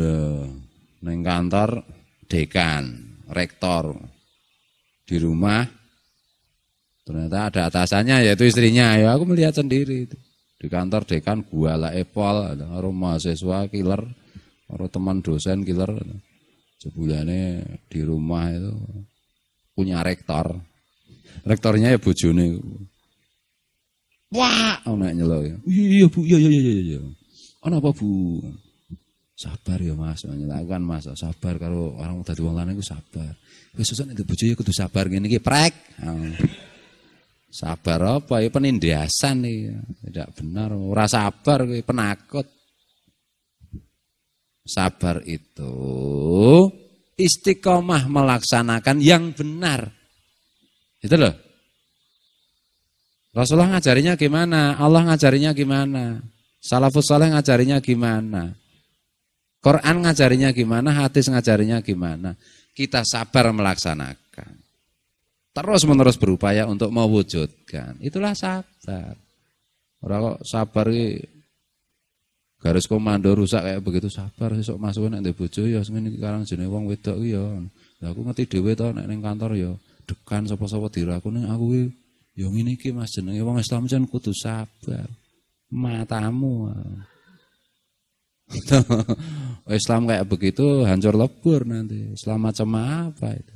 lho. neng kantor dekan, rektor. Di rumah ternyata ada atasannya yaitu istrinya. Ya aku melihat sendiri itu. Di kantor dekan gua lah epol, rumah mahasiswa killer, orang teman dosen killer. Sebulannya di rumah itu punya rektor. Rektornya ya bojone. Wah, ana ya. loh Iya, Bu. Iya, iya, iya, iya. iya. apa, Bu? sabar ya mas menyatakan nah, mas oh, sabar kalau orang udah tuang lana itu sabar Khususnya itu itu ya kudu sabar gini gini prek nah. sabar apa ya penindasan ya. tidak benar Ura sabar gue penakut sabar itu istiqomah melaksanakan yang benar itu loh Rasulullah ngajarinya gimana Allah ngajarinya gimana Salafus saleh ngajarinya gimana Quran ngajarinya gimana, hadis ngajarinya gimana. Kita sabar melaksanakan. Terus-menerus berupaya untuk mewujudkan. Itulah sabar. Orang kok sabar ini garis komando rusak kayak begitu sabar besok masuk nek ndek bojo ya sing sekarang karang jenenge wong wedok ya. aku ngerti dhewe to nek kantor ya dekan sapa-sapa diraku ning aku ki ini ya ngene iki Mas jenenge wong Islam jan kudu sabar. Matamu. Oh, Islam kayak begitu hancur lebur nanti. Islam macam apa itu?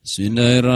Bismillahirrahmanirrahim.